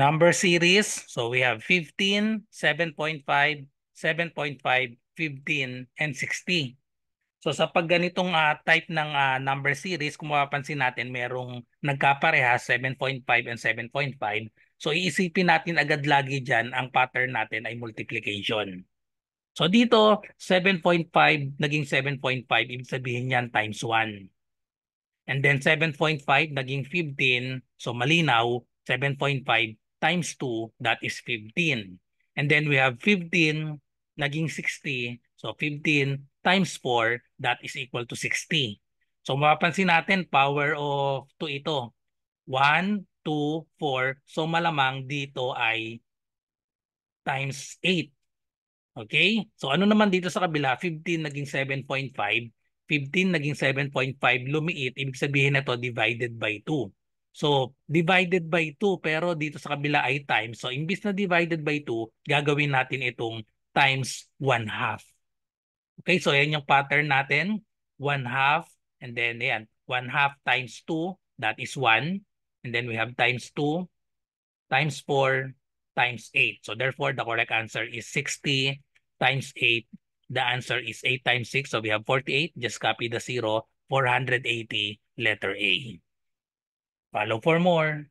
number series. So we have 15, 7.5, 7.5, 15, and 60. So sa pagganitong uh, ah, type ng uh, number series, kung mapapansin natin, merong nagkapareha 7.5 and 7.5. So iisipin natin agad lagi dyan ang pattern natin ay multiplication. So dito, 7.5 naging 7.5, ibig sabihin yan times 1. And then 7.5 naging 15, so malinaw, 7.5 times 2, that is 15. And then we have 15, naging 60. So 15 times 4, that is equal to 60. So mapapansin natin, power of 2 ito. 1, 2, 4. So malamang dito ay times 8. Okay? So ano naman dito sa kabila? 15 naging 7.5. 15 naging 7.5 lumiit. Ibig sabihin na to divided by 2. So, divided by 2 pero dito sa kabila ay times. So, imbis na divided by 2, gagawin natin itong times 1 half. Okay, so yan yung pattern natin. 1 half and then yan, 1 half times 2, that is 1. And then we have times 2, times 4, times 8. So therefore, the correct answer is 60 times 8. The answer is 8 times 6. So we have 48. Just copy the 0, 480, letter A. Follow for more.